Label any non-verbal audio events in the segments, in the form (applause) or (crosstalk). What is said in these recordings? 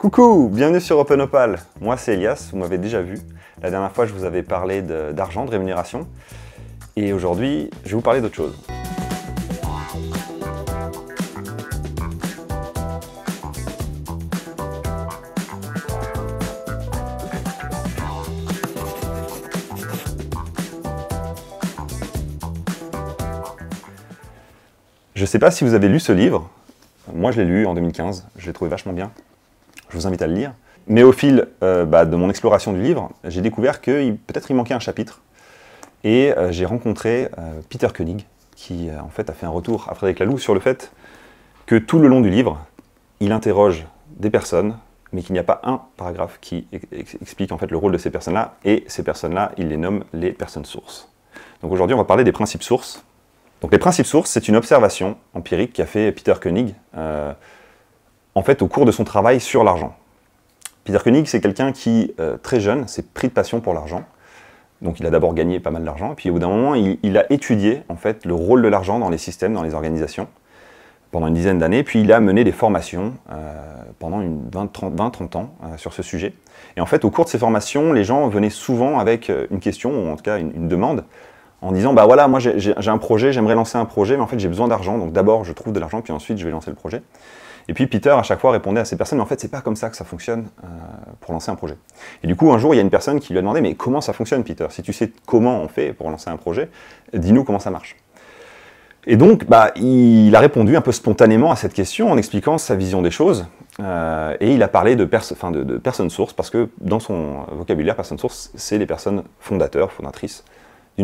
Coucou, bienvenue sur Open Opal. Moi c'est Elias, vous m'avez déjà vu. La dernière fois je vous avais parlé d'argent, de, rémunération. Et aujourd'hui je vais vous parler d'autre chose. Je ne sais pas si vous avez lu ce livre. Moi je l'ai lu en 2015, je l'ai trouvé vachement bien. Je vous invite à le lire. Mais au fil euh, bah, de mon exploration du livre, j'ai découvert que peut-être il manquait un chapitre. Et euh, j'ai rencontré euh, Peter Koenig, qui en fait a fait un retour à Frédéric Laloux sur le fait que tout le long du livre, il interroge des personnes, mais qu'il n'y a pas un paragraphe qui explique en fait le rôle de ces personnes-là. Et ces personnes-là, il les nomme les personnes sources. Donc aujourd'hui, on va parler des principes sources. Donc les principes sources, c'est une observation empirique qu'a fait Peter Koenig en fait, au cours de son travail sur l'argent. Peter Koenig, c'est quelqu'un qui, euh, très jeune, s'est pris de passion pour l'argent. Donc il a d'abord gagné pas mal d'argent, puis au bout d'un moment, il, a étudié en fait le rôle de l'argent dans les systèmes, dans les organisations, pendant une dizaine d'années, puis il a mené des formations euh, pendant 20-30 ans euh, sur ce sujet. Et en fait, au cours de ces formations, les gens venaient souvent avec une question, ou en tout cas une, demande, en disant, bah voilà, moi j'ai un projet, j'aimerais lancer un projet, mais en fait j'ai besoin d'argent, donc d'abord je trouve de l'argent, puis ensuite je vais lancer le projet. Et puis Peter, à chaque fois, répondait à ces personnes, mais en fait, c'est pas comme ça que ça fonctionne euh, pour lancer un projet. Et du coup, un jour, il y a une personne qui lui a demandé, mais comment ça fonctionne, Peter Si tu sais comment on fait pour lancer un projet, dis-nous comment ça marche. Et donc, bah, il a répondu un peu spontanément à cette question en expliquant sa vision des choses. Euh, et il a parlé de, de personnes sources, parce que dans son vocabulaire, personnes sources, c'est les personnes fondateurs, fondatrices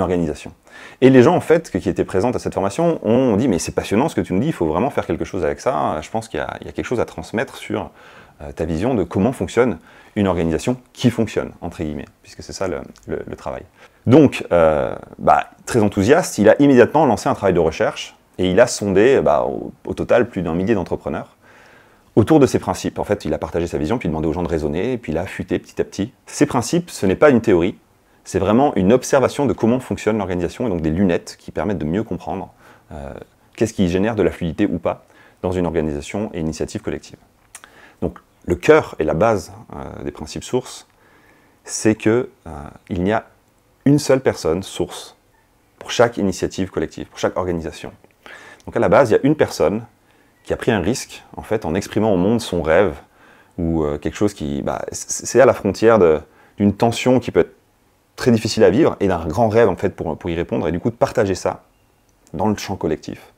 organisation. Et les gens, en fait, qui étaient présents à cette formation, ont dit, mais c'est passionnant ce que tu nous dis, il faut vraiment faire quelque chose avec ça. Je pense qu'il y, a quelque chose à transmettre sur euh, ta vision de comment fonctionne une organisation qui fonctionne, entre guillemets, puisque c'est ça le, travail. Donc, euh, bah, très enthousiaste, il a immédiatement lancé un travail de recherche et il a sondé bah, au, total plus d'un millier d'entrepreneurs autour de ses principes. En fait, il a partagé sa vision, puis demandé aux gens de raisonner, et puis il a affûté petit à petit. Ces principes, ce n'est pas une théorie, c'est vraiment une observation de comment fonctionne l'organisation et donc des lunettes qui permettent de mieux comprendre euh, qu'est-ce qui génère de la fluidité ou pas dans une organisation et initiative collective. Donc le cœur et la base euh, des principes sources, c'est qu'il euh, il n'y a une seule personne source pour chaque initiative collective, pour chaque organisation. Donc à la base, il y a une personne qui a pris un risque en fait en exprimant au monde son rêve ou quelque chose qui, bah, c'est à la frontière d'une tension qui peut être très difficile à vivre et d'un grand rêve en fait pour, pour y répondre et du coup de partager ça dans le champ collectif.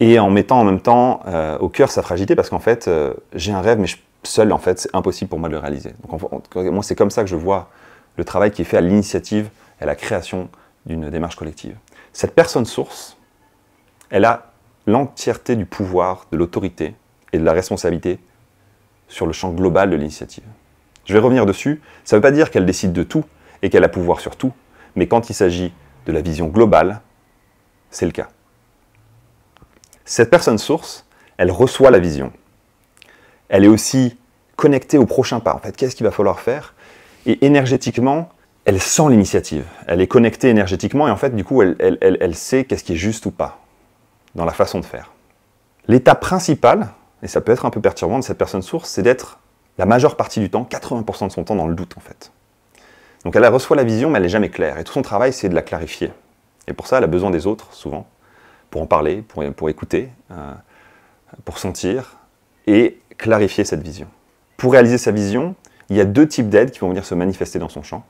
Et en mettant en même temps euh, au cœur sa fragilité parce qu'en fait euh, j'ai un rêve mais seul en fait c'est impossible pour moi de le réaliser. Donc moi c'est comme ça que je vois le travail qui est fait à l'initiative et à la création d'une démarche collective. Cette personne source, elle a l'entièreté du pouvoir, de l'autorité et de la responsabilité sur le champ global de l'initiative. Je vais revenir dessus, ça ne veut pas dire qu'elle décide de tout, et qu'elle a pouvoir sur tout, mais quand il s'agit de la vision globale, c'est le cas. Cette personne source, elle reçoit la vision. Elle est aussi connectée au prochain pas. En fait, qu'est-ce qu'il va falloir faire Et énergétiquement, elle sent l'initiative. Elle est connectée énergétiquement et en fait, du coup, elle, elle sait qu'est-ce qui est juste ou pas dans la façon de faire. L'état principal, et ça peut être un peu perturbant de cette personne source, c'est d'être la majeure partie du temps, 80% de son temps dans le doute en fait. Donc elle reçoit la vision, mais elle n'est jamais claire. Et tout son travail, c'est de la clarifier. Et pour ça, elle a besoin des autres, souvent, pour en parler, pour, écouter, euh, pour sentir et clarifier cette vision. Pour réaliser sa vision, il y a deux types d'aides qui vont venir se manifester dans son champ.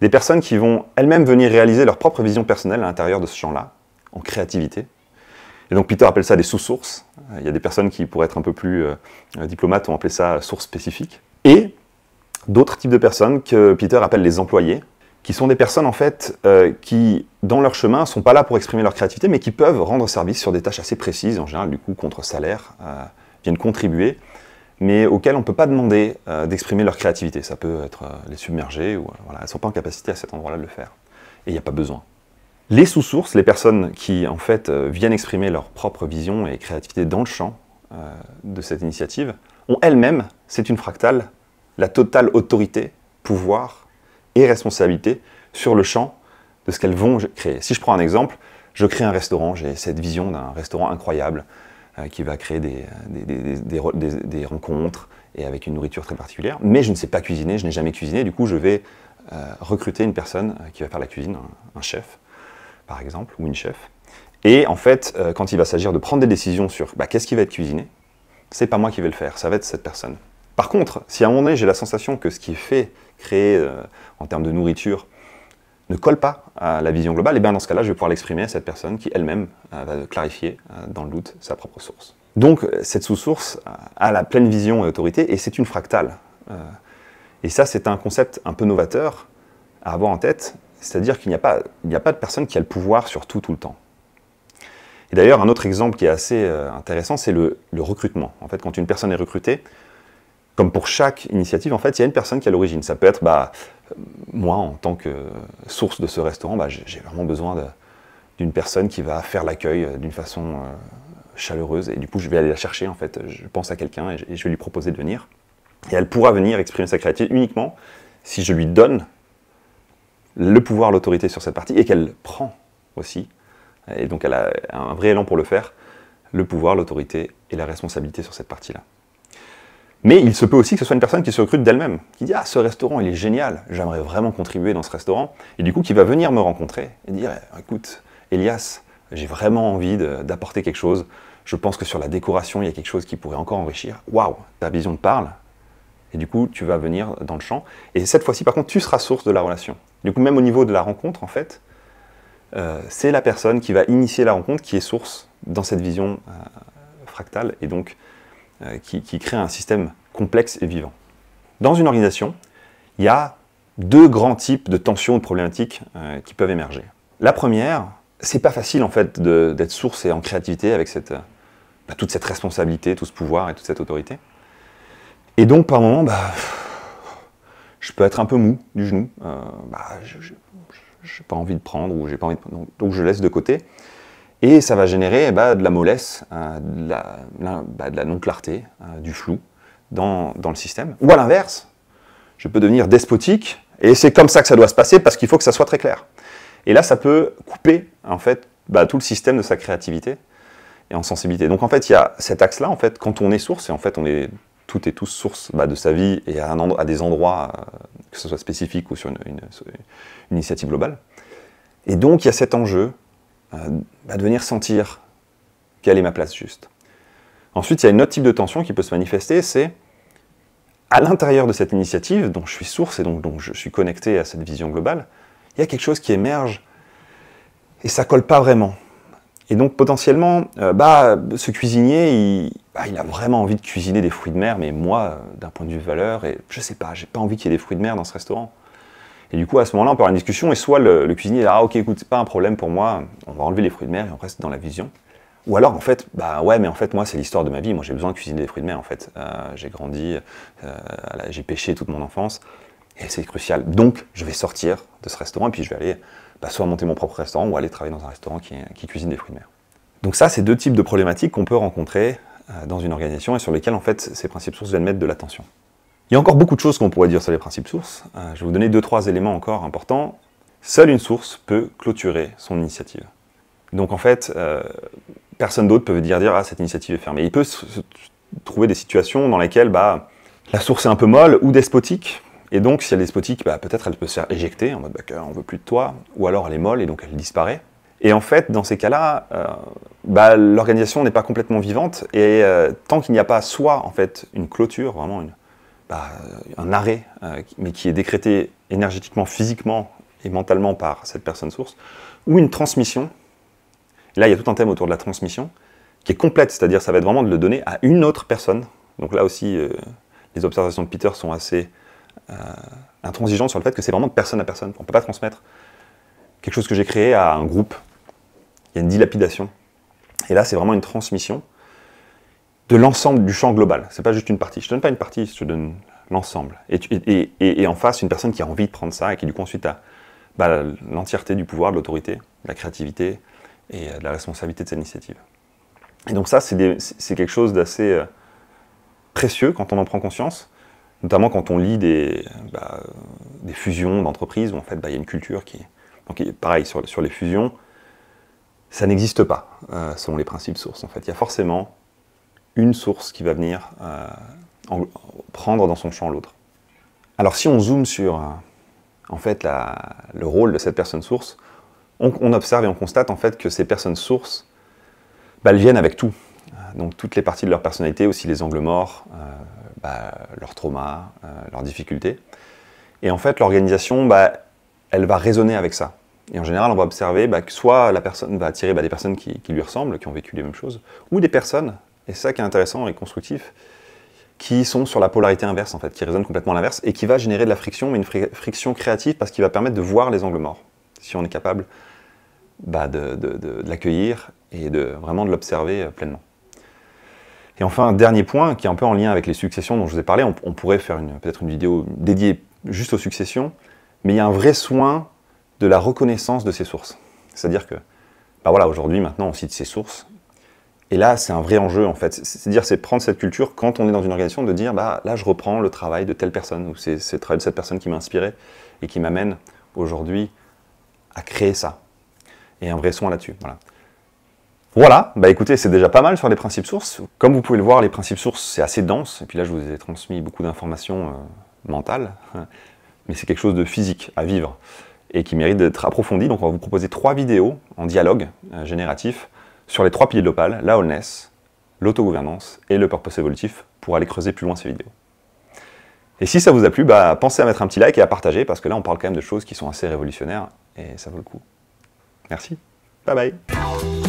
Des personnes qui vont elles-mêmes venir réaliser leur propre vision personnelle à l'intérieur de ce champ-là, en créativité. Et donc Peter appelle ça des sous-sources. Il y a des personnes qui, pour être un peu plus euh, diplomates, ont appelé ça source spécifique d'autres types de personnes que Peter appelle les employés, qui sont des personnes en fait euh, qui, dans leur chemin, ne sont pas là pour exprimer leur créativité, mais qui peuvent rendre service sur des tâches assez précises, en général du coup contre salaire, euh, viennent contribuer, mais auxquelles on ne peut pas demander euh, d'exprimer leur créativité. Ça peut être les submerger, ou voilà, elles ne sont pas en capacité à cet endroit-là de le faire. Et il n'y a pas besoin. Les sous-sources, les personnes qui en fait viennent exprimer leur propre vision et créativité dans le champ de cette initiative, ont elles-mêmes, c'est une fractale, la totale autorité, pouvoir et responsabilité sur le champ de ce qu'elles vont créer. Si je prends un exemple, je crée un restaurant, j'ai cette vision d'un restaurant incroyable euh, qui va créer des, rencontres et avec une nourriture très particulière, mais je ne sais pas cuisiner, je n'ai jamais cuisiné, du coup je vais euh, recruter une personne euh, qui va faire la cuisine, un, chef par exemple, ou une chef. Et en fait, quand il va s'agir de prendre des décisions sur bah, qu'est-ce qui va être cuisiné, c'est pas moi qui vais le faire, ça va être cette personne. Par contre, si à un moment donné j'ai la sensation que ce qui est fait, créé euh, en termes de nourriture, ne colle pas à la vision globale, et eh bien dans ce cas-là, je vais pouvoir l'exprimer à cette personne qui elle-même euh, va clarifier euh, dans le doute sa propre source. Donc cette sous-source a la pleine vision et autorité, et c'est une fractale. et ça, c'est un concept un peu novateur à avoir en tête, c'est-à-dire qu'il n'y a, pas, de personne qui a le pouvoir sur tout tout le temps. Et d'ailleurs, un autre exemple qui est assez intéressant, c'est le recrutement. En fait, quand une personne est recrutée, comme pour chaque initiative, en fait, il y a une personne qui a l'origine. Ça peut être, bah, moi, en tant que source de ce restaurant, bah, j'ai vraiment besoin d'une personne qui va faire l'accueil euh, d'une façon euh, chaleureuse. Et du coup, je vais aller la chercher, en fait. Je pense à quelqu'un et, et, je vais lui proposer de venir. Et elle pourra venir exprimer sa créativité uniquement si je lui donne le pouvoir, l'autorité sur cette partie et qu'elle prend aussi. Et donc, elle a un vrai élan pour le faire, le pouvoir, l'autorité et la responsabilité sur cette partie-là. Mais il se peut aussi que ce soit une personne qui se recrute d'elle-même, qui dit Ah, ce restaurant, il est génial, j'aimerais vraiment contribuer dans ce restaurant. Et du coup, qui va venir me rencontrer et dire eh, Écoute, Elias, j'ai vraiment envie d'apporter quelque chose. Je pense que sur la décoration, il y a quelque chose qui pourrait encore enrichir. Waouh, ta vision te parle. Et du coup, tu vas venir dans le champ. Et cette fois-ci, par contre, tu seras source de la relation. Du coup, même au niveau de la rencontre, en fait, euh, c'est la personne qui va initier la rencontre qui est source dans cette vision euh, fractale. Et donc, euh, qui, crée un système complexe et vivant. Dans une organisation, il y a deux grands types de tensions ou de problématiques euh, qui peuvent émerger. La première, c'est pas facile en fait d'être source et en créativité avec euh, bah, toute cette responsabilité, tout ce pouvoir et toute cette autorité. Et donc par moment, bah, je peux être un peu mou du genou. Bah, je n'ai pas envie de prendre ou j'ai pas envie de... donc je laisse de côté. Et ça va générer eh ben, de la mollesse, euh, bah, de la, non-clarté, euh, du flou dans, le système. Ou à l'inverse, je peux devenir despotique, et c'est comme ça que ça doit se passer, parce qu'il faut que ça soit très clair. Et là, ça peut couper en fait bah, tout le système de sa créativité et en sensibilité. Donc en fait, il y a cet axe-là, en fait, quand on est source, et en fait, on est toutes et tous source bah, de sa vie et à, des endroits, euh, que ce soit spécifique ou sur une initiative globale. Et donc, il y a cet enjeu de venir sentir quelle est ma place juste. Ensuite, il y a un autre type de tension qui peut se manifester, c'est à l'intérieur de cette initiative, dont je suis source et donc dont je suis connecté à cette vision globale, il y a quelque chose qui émerge et ça colle pas vraiment. Et donc potentiellement, euh, bah, ce cuisinier, il, bah, il, a vraiment envie de cuisiner des fruits de mer, mais moi, euh, d'un point de vue valeur, et je sais pas, j'ai pas envie qu'il y ait des fruits de mer dans ce restaurant. Et du coup, à ce moment-là, on peut avoir une discussion et soit le, cuisinier dit Ah, ok, écoute, c'est pas un problème pour moi, on va enlever les fruits de mer et on reste dans la vision. Ou alors, en fait, bah ouais, mais en fait, moi, c'est l'histoire de ma vie. Moi, j'ai besoin de cuisiner des fruits de mer, en fait. Euh, j'ai grandi, euh, j'ai pêché toute mon enfance, et c'est crucial. Donc, je vais sortir de ce restaurant, et puis je vais aller bah, soit monter mon propre restaurant, ou aller travailler dans un restaurant qui, cuisine des fruits de mer. Donc ça, c'est deux types de problématiques qu'on peut rencontrer euh, dans une organisation, et sur lesquelles, en fait, ces principes sources viennent mettre de l'attention. Il y a encore beaucoup de choses qu'on pourrait dire sur les principes sources. Euh, je vais vous donner deux, trois éléments encore importants. Seule une source peut clôturer son initiative. Donc en fait, euh, personne d'autre peut dire, dire ah cette initiative est fermée. Il peut se, trouver des situations dans lesquelles bah, la source est un peu molle ou despotique. Et donc si elle est despotique, bah, peut-être elle peut se faire éjecter en mode bah, on veut plus de toi. Ou alors elle est molle et donc elle disparaît. Et en fait, dans ces cas-là, euh, bah, l'organisation n'est pas complètement vivante. Et tant qu'il n'y a pas soit en fait une clôture, vraiment une, euh, un arrêt, euh, mais qui est décrété énergétiquement, physiquement et mentalement par cette personne source, ou une transmission. Là, il y a tout un thème autour de la transmission qui est complète, c'est-à-dire ça va être vraiment de le donner à une autre personne. Donc là aussi, euh, les observations de Peter sont assez intransigeantes sur le fait que c'est vraiment de personne à personne. On ne peut pas transmettre quelque chose que j'ai créé à un groupe. Il y a une dilapidation. Et là, c'est vraiment une transmission de l'ensemble du champ global. C'est pas juste une partie. Je te donne pas une partie, je te donne l'ensemble. Et, en face, une personne qui a envie de prendre ça et qui du coup ensuite a bah, l'entièreté du pouvoir, de l'autorité, de la créativité et euh, de la responsabilité de cette initiative. Et donc ça, c'est quelque chose d'assez euh, précieux quand on en prend conscience, notamment quand on lit des, bah, des fusions d'entreprises où en fait bah, il y a une culture qui... Donc pareil, sur, sur les fusions, ça n'existe pas euh, selon les principes sources. En fait, il y a forcément une source qui va venir euh, prendre dans son champ l'autre. Alors si on zoome sur euh, en fait la, le rôle de cette personne source, on, observe et on constate en fait que ces personnes sources, bah, elles viennent avec tout. Euh, donc toutes les parties de leur personnalité, aussi les angles morts, bah, leurs traumas, leurs difficultés. Et en fait, l'organisation, bah, elle va raisonner avec ça. Et en général, on va observer bah, que soit la personne va attirer des personnes qui, qui, lui ressemblent, qui ont vécu les mêmes choses, ou des personnes et ça qui est intéressant et constructif, qui sont sur la polarité inverse en fait, qui résonnent complètement à l'inverse et qui va générer de la friction, mais une friction créative parce qu'il va permettre de voir les angles morts, si on est capable bah, de, l'accueillir et de vraiment de l'observer euh, pleinement. Et enfin, un dernier point qui est un peu en lien avec les successions dont je vous ai parlé, on, pourrait faire peut-être une vidéo dédiée juste aux successions, mais il y a un vrai soin de la reconnaissance de ces sources. C'est-à-dire que, bah, voilà, aujourd'hui, maintenant, on cite ces sources, et là, c'est un vrai enjeu en fait. C'est-à-dire, c'est prendre cette culture quand on est dans une organisation de dire, bah là, je reprends le travail de telle personne ou c'est le travail de cette personne qui m'a inspiré et qui m'amène aujourd'hui à créer ça. Et un vrai soin là-dessus. Voilà. Voilà, bah écoutez, c'est déjà pas mal sur les principes sources. Comme vous pouvez le voir, les principes sources, c'est assez dense. Et puis là, je vous ai transmis beaucoup d'informations euh, mentales, (laughs) mais c'est quelque chose de physique à vivre et qui mérite d'être approfondi. Donc, on va vous proposer trois vidéos en dialogue euh, génératif sur les trois piliers de l'Opal, la wholeness, l'autogouvernance et le purpose évolutif pour aller creuser plus loin ces vidéos. Et si ça vous a plu, bah, pensez à mettre un petit like et à partager parce que là on parle quand même de choses qui sont assez révolutionnaires et ça vaut le coup. Merci. Bye bye.